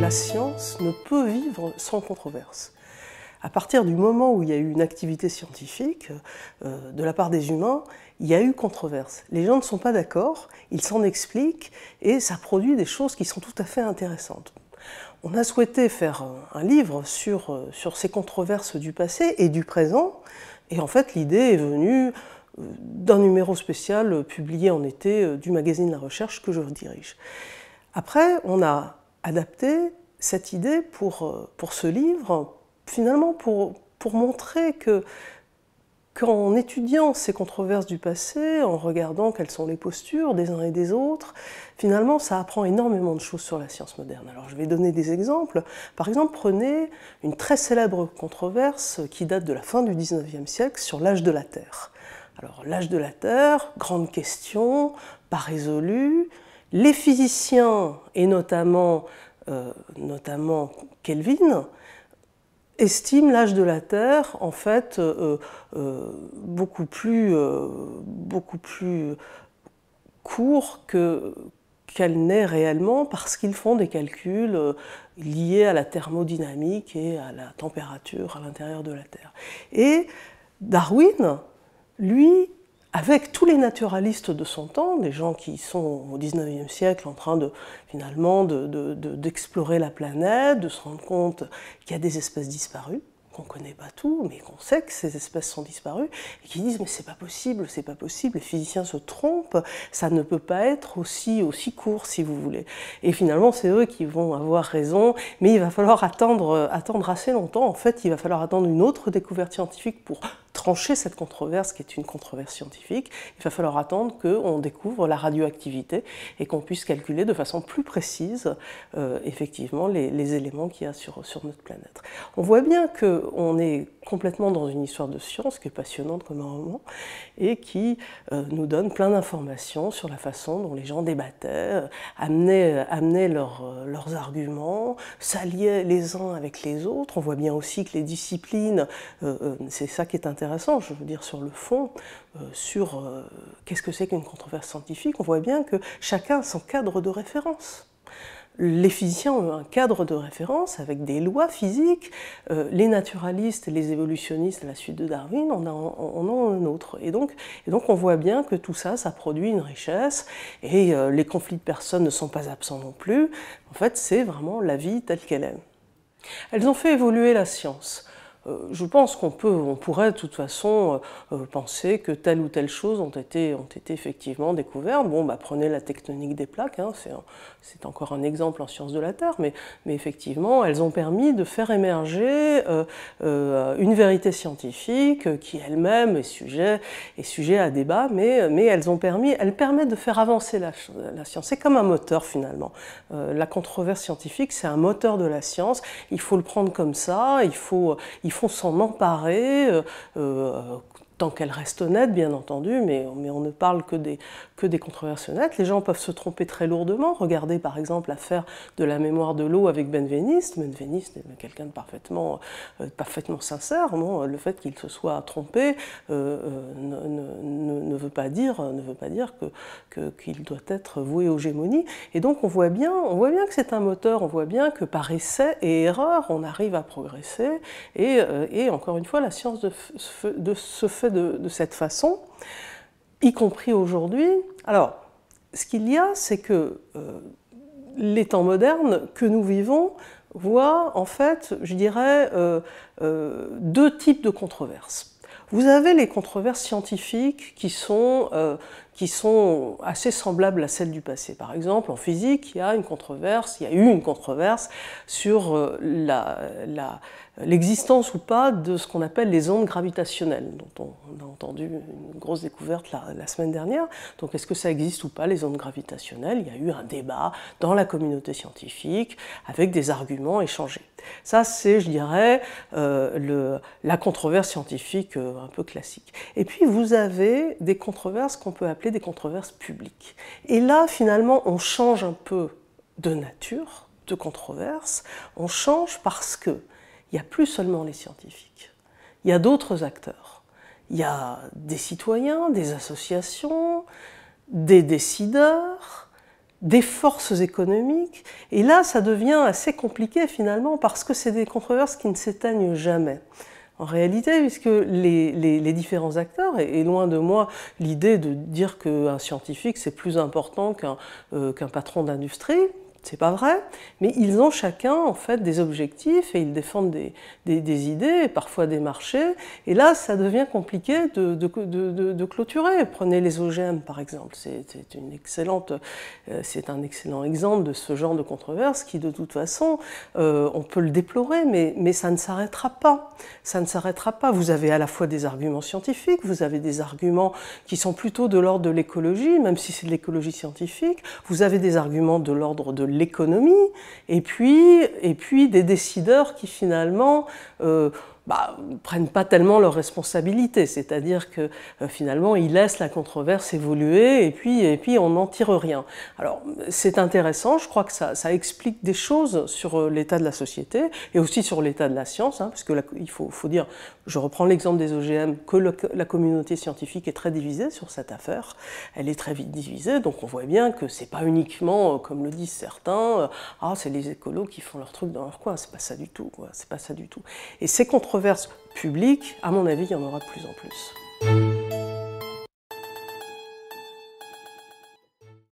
La science ne peut vivre sans controverse. À partir du moment où il y a eu une activité scientifique euh, de la part des humains, il y a eu controverse. Les gens ne sont pas d'accord, ils s'en expliquent et ça produit des choses qui sont tout à fait intéressantes. On a souhaité faire un livre sur, euh, sur ces controverses du passé et du présent. Et en fait, l'idée est venue euh, d'un numéro spécial publié en été du magazine La Recherche que je dirige. Après, on a adapter cette idée pour, euh, ce livre, finalement pour, montrer que qu'en étudiant ces controverses du passé, en regardant quelles sont les postures des uns et des autres, finalement ça apprend énormément de choses sur la science moderne. Alors je vais donner des exemples. Par exemple, prenez une très célèbre controverse qui date de la fin du 19e siècle sur l'âge de la Terre. Alors l'âge de la Terre, grande question, pas résolue, les physiciens, et euh, notamment, Kelvin, estiment l'âge de la Terre en fait euh, euh, beaucoup, plus, beaucoup plus court que, qu'elle n'est réellement parce qu'ils font des calculs liés à la thermodynamique et à la température à l'intérieur de la Terre. Et Darwin, lui, avec tous les naturalistes de son temps, des gens qui sont au 19e siècle en train de finalement d'explorer la planète, de se rendre compte qu'il y a des espèces disparues, qu'on ne connaît pas tout, mais qu'on sait que ces espèces sont disparues, et qui disent mais c'est pas possible, c'est pas possible, les physiciens se trompent, ça ne peut pas être aussi, aussi court si vous voulez. Et finalement c'est eux qui vont avoir raison, mais il va falloir attendre, attendre assez longtemps, en fait il va falloir attendre une autre découverte scientifique pour trancher cette controverse qui est une controverse scientifique, il va falloir attendre qu'on découvre la radioactivité et qu'on puisse calculer de façon plus précise euh, effectivement les, éléments qu'il y a sur, notre planète. On voit bien qu'on est complètement dans une histoire de science qui est passionnante comme un roman et qui euh, nous donne plein d'informations sur la façon dont les gens débattaient, euh, amenaient, leurs arguments, s'alliaient les uns avec les autres. On voit bien aussi que les disciplines, c'est ça qui est intéressant, je veux dire sur le fond, euh, sur euh, qu'est-ce que c'est qu'une controverse scientifique, on voit bien que chacun a son cadre de référence. Les physiciens ont un cadre de référence avec des lois physiques, euh, les naturalistes, les évolutionnistes à la suite de Darwin en ont un autre. Et donc, et donc on voit bien que tout ça, ça produit une richesse et les conflits de personnes ne sont pas absents non plus. En fait, c'est vraiment la vie telle qu'elle est. Elles ont fait évoluer la science. Euh, je pense qu'on peut, on pourrait de toute façon euh, euh, penser que telle ou telle chose ont été, ont été effectivement découvertes. Bon, bah, prenez la tectonique des plaques, hein, c'est encore un exemple en sciences de la Terre, mais, mais effectivement, elles ont permis de faire émerger une vérité scientifique qui elle-même est sujet, est sujet à débat, mais, mais elles ont permis, elles permettent de faire avancer la, science. C'est comme un moteur finalement. la controverse scientifique, c'est un moteur de la science. Il faut le prendre comme ça. il faut font s'en emparer, euh, euh, tant qu'elle reste honnête, bien entendu, mais, on ne parle que des, que des controverses honnêtes. Les gens peuvent se tromper très lourdement. Regardez par exemple l'affaire de la mémoire de l'eau avec Benveniste. Benveniste est quelqu'un de parfaitement, euh, parfaitement sincère. le fait qu'il se soit trompé euh, euh, ne, veut pas dire, ne veut pas dire que, qu'il doit être voué aux gémonies. Et donc on voit bien, on voit bien que c'est un moteur, on voit bien que par essai et erreur, on arrive à progresser. Et, encore une fois, la science de, de se fait de, cette façon, y compris aujourd'hui. Alors, ce qu'il y a, c'est que euh, les temps modernes que nous vivons voient en fait, je dirais, euh, euh, deux types de controverses. Vous avez les controverses scientifiques qui sont qui sont assez semblables à celles du passé. Par exemple, en physique, il y a une controverse, il y a eu une controverse sur euh, l'existence ou pas de ce qu'on appelle les ondes gravitationnelles, dont on, a entendu une grosse découverte la, semaine dernière. Donc est-ce que ça existe ou pas, les ondes gravitationnelles Il y a eu un débat dans la communauté scientifique avec des arguments échangés. Ça, c'est, je dirais, euh, le, la controverse scientifique euh, un peu classique. Et puis, vous avez des controverses qu'on peut appeler des controverses publiques. Et là, finalement, on change un peu de nature, de controverses, on change parce qu'il il n'y a plus seulement les scientifiques, il y a d'autres acteurs. Il y a des citoyens, des associations, des décideurs, des forces économiques. Et là, ça devient assez compliqué finalement parce que c'est des controverses qui ne s'éteignent jamais en réalité, puisque les, les, différents acteurs, et, loin de moi l'idée de dire qu'un scientifique c'est plus important qu'un euh, patron d'industrie, c'est pas vrai, mais ils ont chacun en fait des objectifs et ils défendent des, idées, parfois des marchés, et là ça devient compliqué de, clôturer. Prenez les OGM par exemple, c'est une excellente, euh, c'est un excellent exemple de ce genre de controverse qui de toute façon, euh, on peut le déplorer, mais, ça ne s'arrêtera pas. Ça ne s'arrêtera pas. Vous avez à la fois des arguments scientifiques, vous avez des arguments qui sont plutôt de l'ordre de l'écologie, même si c'est de l'écologie scientifique, vous avez des arguments de l'ordre de l'économie, et puis, et puis des décideurs qui finalement euh, bah, ne prennent pas tellement leurs responsabilités. C'est-à-dire que euh, finalement, ils laissent la controverse évoluer et puis, et puis on n'en tire rien. Alors, c'est intéressant, je crois que ça, ça explique des choses sur euh, l'état de la société et aussi sur l'état de la science, hein, parce que il faut, faut, dire, je reprends l'exemple des OGM, que la communauté scientifique est très divisée sur cette affaire. Elle est très vite divisée, donc on voit bien que c'est pas uniquement, euh, comme le disent certains, ah, c'est les écolos qui font leur truc dans leur coin. C'est pas ça du tout, c'est pas ça du tout. Et c'est contre public, à mon avis, il y en aura de plus en plus.